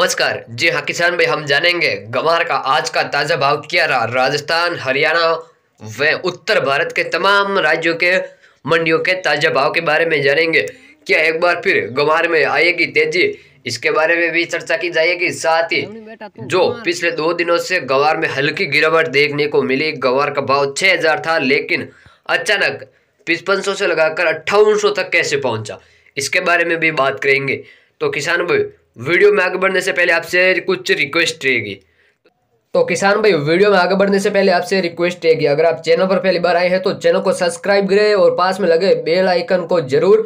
नमस्कार जी हाँ किसान भाई हम जानेंगे गवार का आज का ताज़ा भाव क्या रहा राजस्थान हरियाणा व उत्तर भारत के तमाम राज्यों के मंडियों के ताज़ा भाव के बारे में जानेंगे क्या एक बार फिर गवार में आएगी तेजी इसके बारे में भी चर्चा की जाएगी साथ ही जो पिछले दो दिनों से गवार में हल्की गिरावट देखने को मिली गवार का भाव 6000 था लेकिन अचानक पिचपन से लगाकर अट्ठावन तक कैसे पहुंचा इसके बारे में भी बात करेंगे तो किसान भाई वीडियो में आगे बढ़ने से पहले आपसे कुछ रिक्वेस्ट रहेगी तो किसान भाई वीडियो में आगे बढ़ने से पहले आपसे रिक्वेस्ट रहेगी अगर आप चैनल पर पहली बार आए हैं तो चैनल को सब्सक्राइब करें और पास में लगे बेल आइकन को जरूर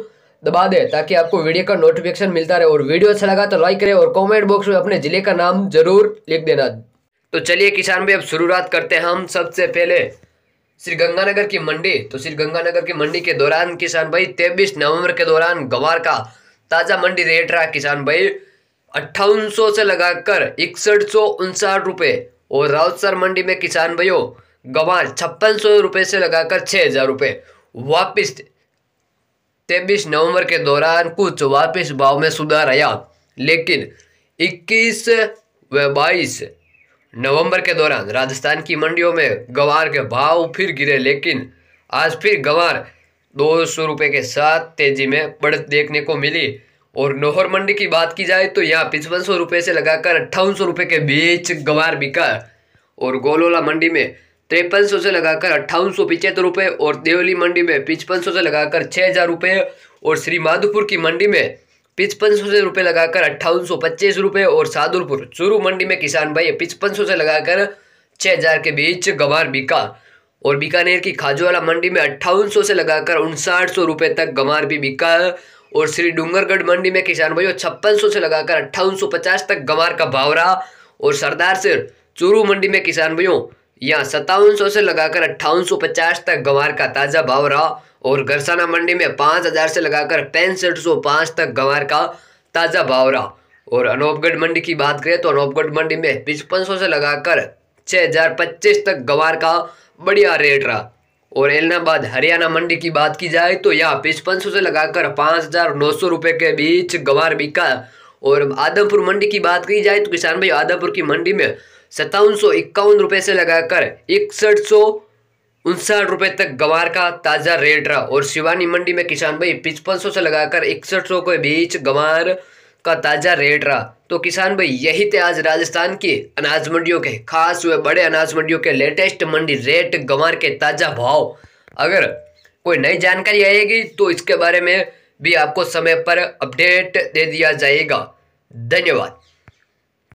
दबा दें ताकि आपको वीडियो का नोटिफिकेशन मिलता रहे और वीडियो अच्छा लगा तो लाइक करें और कमेंट बॉक्स में अपने ज़िले का नाम जरूर लिख देना तो चलिए किसान भाई अब शुरुआत करते हैं हम सबसे पहले श्री गंगानगर की मंडी तो श्री गंगानगर की मंडी के दौरान किसान भाई तेबीस नवम्बर के दौरान गवार का ताज़ा मंडी रेट रहा किसान भाई अट्ठावन से लगाकर इकसठ सौ उनसाठ रुपये और रावतसर मंडी में किसान भाइयों गंवार छप्पन सौ रुपये से लगाकर छः हज़ार रुपये वापिस तेबीस नवंबर के दौरान कुछ वापिस भाव में सुधार आया लेकिन 21 व 22 नवंबर के दौरान राजस्थान की मंडियों में गंवार के भाव फिर गिरे लेकिन आज फिर गंवार दो सौ रुपये के साथ तेजी में बढ़त देखने को मिली और नोहर मंडी की बात की जाए तो यहाँ पिचपन सौ रुपये से लगाकर अट्ठावन सौ रुपये के बीच गवार बिका और गोलोला मंडी में तिरपन सौ से लगाकर अट्ठावन सौ पिचहत्तर रुपये और देवली मंडी में पिचपन सौ से लगाकर छः हज़ार रुपये और श्री माधोपुर की मंडी में पिचपन सौ से रुपये लगाकर अट्ठावन सौ पच्चीस रुपये और साधुरपुर चूरू मंडी में किसान भाई पिचपन सौ से लगाकर छः हज़ार के बीच गंवार बिका और बीकानेर की खाजूवाला मंडी में अट्ठावन सौ से लगाकर उनसाठ सौ रुपये तक गंवार भी बिका और श्री डूंगरगढ़ मंडी में किसान भाई छप्पन से लगाकर अट्ठावन तक गंवार का भाव रहा और सरदार सिर चूरू मंडी में किसान भाइयों यहाँ सत्तावन से लगाकर अट्ठावन तक गंवार का ताज़ा भाव रहा और गरसाना मंडी में पाँच हज़ार से लगाकर पैंसठ सौ पांच तक गंवार का ताज़ा भाव रहा और अनोपगढ़ मंडी की बात करें तो अनोपगढ़ मंडी में पिचपन सौ से लगाकर छह हज़ार पच्चीस तक गंवार का बढ़िया रेट रहा और एलनाबाद हरियाणा मंडी की बात की जाए तो यहाँ पचपन से लगाकर पाँच रुपए के बीच गंवार बिका और आदमपुर मंडी की बात की जाए तो किसान भाई आदमपुर की मंडी में सत्तावन सौ इक्यावन रुपये से लगाकर इकसठ सौ उनसठ रुपये तक गंवार का ताज़ा रेट रहा और शिवानी मंडी में किसान भाई पचपन से लगाकर इकसठ सौ के बीच गंवार का ताज़ा रेट रहा तो किसान भाई यही थे आज राजस्थान की अनाज मंडियों के खास हुए बड़े अनाज मंडियों के लेटेस्ट मंडी रेट गंवार के ताज़ा भाव अगर कोई नई जानकारी आएगी तो इसके बारे में भी आपको समय पर अपडेट दे दिया जाएगा धन्यवाद